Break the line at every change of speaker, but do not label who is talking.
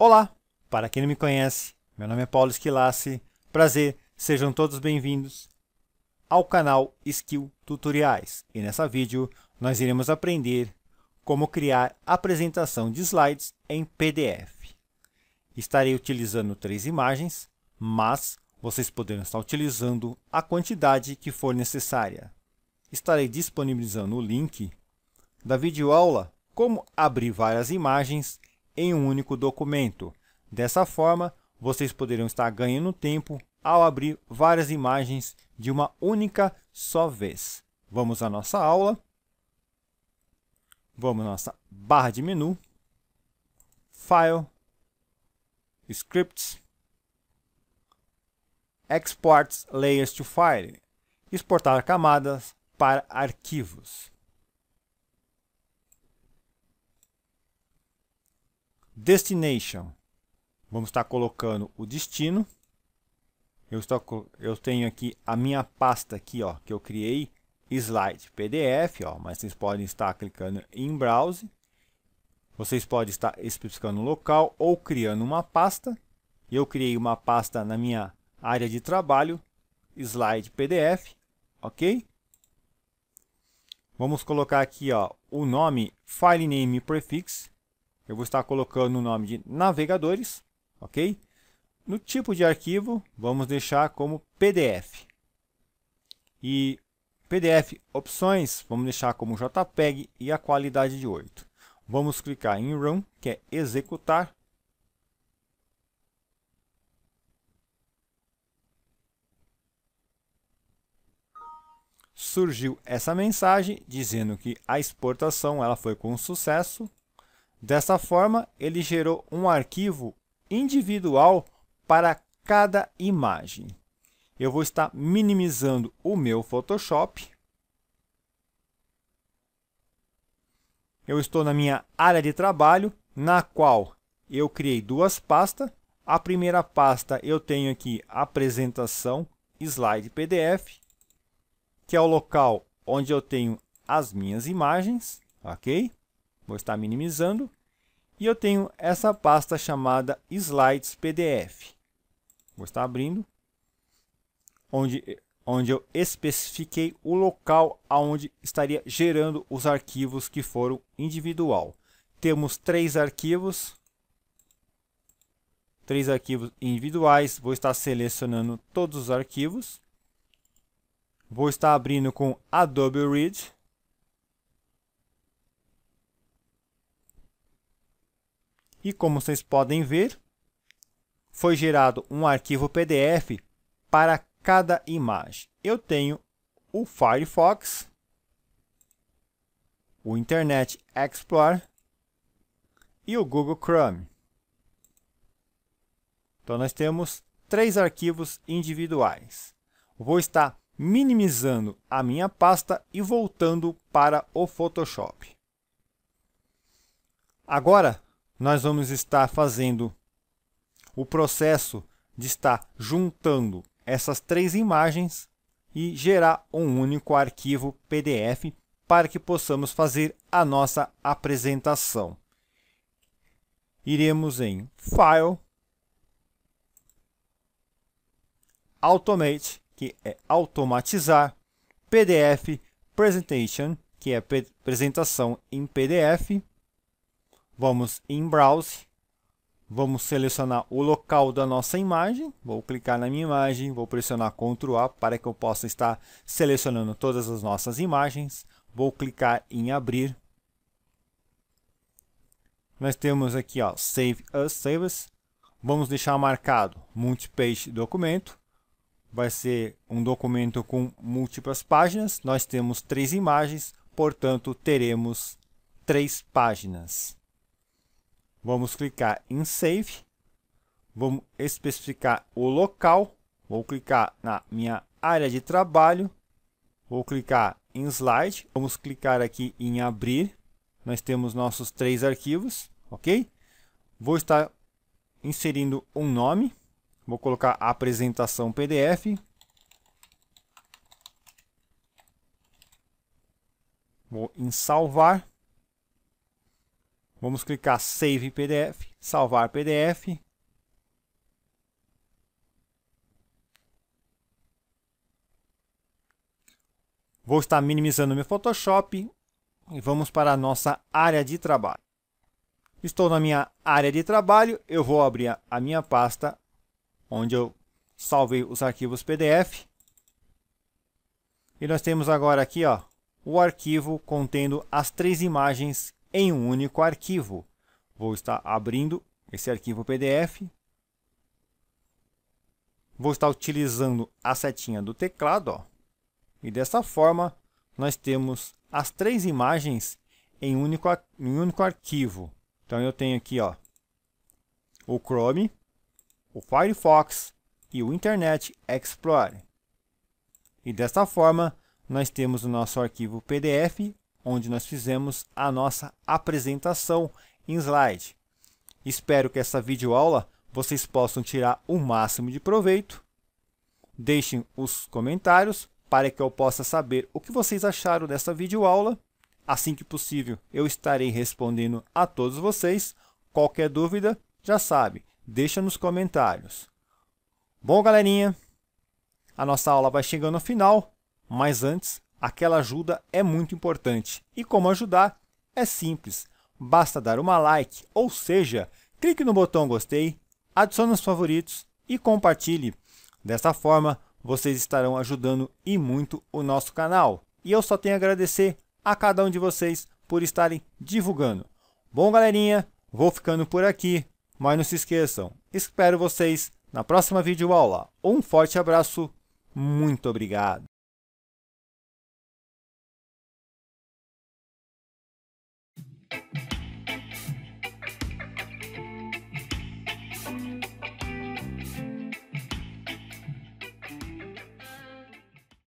Olá, para quem não me conhece, meu nome é Paulo Esquilace. Prazer, sejam todos bem-vindos ao canal Skill Tutoriais. E nessa vídeo nós iremos aprender como criar apresentação de slides em PDF. Estarei utilizando três imagens, mas vocês poderão estar utilizando a quantidade que for necessária. Estarei disponibilizando o link da videoaula como abrir várias imagens em um único documento. Dessa forma, vocês poderão estar ganhando tempo ao abrir várias imagens de uma única só vez. Vamos à nossa aula. Vamos à nossa barra de menu. File. Scripts. Exports Layers to File. Exportar camadas para arquivos. destination. Vamos estar colocando o destino. Eu, estou, eu tenho aqui a minha pasta aqui, ó, que eu criei, slide PDF, ó, mas vocês podem estar clicando em browse. Vocês podem estar especificando o local ou criando uma pasta. Eu criei uma pasta na minha área de trabalho, slide PDF, ok? Vamos colocar aqui ó, o nome file name prefix eu vou estar colocando o nome de navegadores, ok? No tipo de arquivo, vamos deixar como PDF. E PDF opções, vamos deixar como JPEG e a qualidade de 8. Vamos clicar em Run, que é executar. Surgiu essa mensagem dizendo que a exportação ela foi com sucesso Dessa forma, ele gerou um arquivo individual para cada imagem. Eu vou estar minimizando o meu Photoshop. Eu estou na minha área de trabalho, na qual eu criei duas pastas. A primeira pasta eu tenho aqui apresentação, slide PDF, que é o local onde eu tenho as minhas imagens, ok? Vou estar minimizando. E eu tenho essa pasta chamada Slides PDF. Vou estar abrindo. Onde, onde eu especifiquei o local aonde estaria gerando os arquivos que foram individual. Temos três arquivos. Três arquivos individuais. Vou estar selecionando todos os arquivos. Vou estar abrindo com Adobe Read. E como vocês podem ver, foi gerado um arquivo PDF para cada imagem. Eu tenho o Firefox, o Internet Explorer e o Google Chrome. Então nós temos três arquivos individuais. Vou estar minimizando a minha pasta e voltando para o Photoshop. Agora nós vamos estar fazendo o processo de estar juntando essas três imagens e gerar um único arquivo PDF para que possamos fazer a nossa apresentação. Iremos em File, Automate, que é automatizar, PDF Presentation, que é apresentação em PDF, Vamos em Browse. Vamos selecionar o local da nossa imagem. Vou clicar na minha imagem, vou pressionar Ctrl A para que eu possa estar selecionando todas as nossas imagens. Vou clicar em abrir. Nós temos aqui, ó, Save As Saves. Vamos deixar marcado Multipage Documento. Vai ser um documento com múltiplas páginas. Nós temos três imagens, portanto, teremos três páginas. Vamos clicar em Save. Vamos especificar o local. Vou clicar na minha área de trabalho. Vou clicar em Slide. Vamos clicar aqui em Abrir. Nós temos nossos três arquivos, ok? Vou estar inserindo um nome. Vou colocar apresentação PDF. Vou em salvar. Vamos clicar Save PDF, salvar PDF. Vou estar minimizando meu Photoshop e vamos para a nossa área de trabalho. Estou na minha área de trabalho, eu vou abrir a minha pasta onde eu salvei os arquivos PDF. E nós temos agora aqui ó, o arquivo contendo as três imagens em um único arquivo. Vou estar abrindo esse arquivo PDF. Vou estar utilizando a setinha do teclado. Ó, e dessa forma, nós temos as três imagens em um único, em um único arquivo. Então, eu tenho aqui ó, o Chrome, o Firefox e o Internet Explorer. E dessa forma, nós temos o nosso arquivo PDF onde nós fizemos a nossa apresentação em slide. Espero que essa videoaula vocês possam tirar o máximo de proveito. Deixem os comentários para que eu possa saber o que vocês acharam dessa videoaula. Assim que possível, eu estarei respondendo a todos vocês. Qualquer dúvida, já sabe, deixa nos comentários. Bom, galerinha, a nossa aula vai chegando ao final, mas antes Aquela ajuda é muito importante. E como ajudar? É simples, basta dar uma like, ou seja, clique no botão gostei, adicione os favoritos e compartilhe. Dessa forma, vocês estarão ajudando e muito o nosso canal. E eu só tenho a agradecer a cada um de vocês por estarem divulgando. Bom, galerinha, vou ficando por aqui, mas não se esqueçam, espero vocês na próxima videoaula. Um forte abraço, muito obrigado!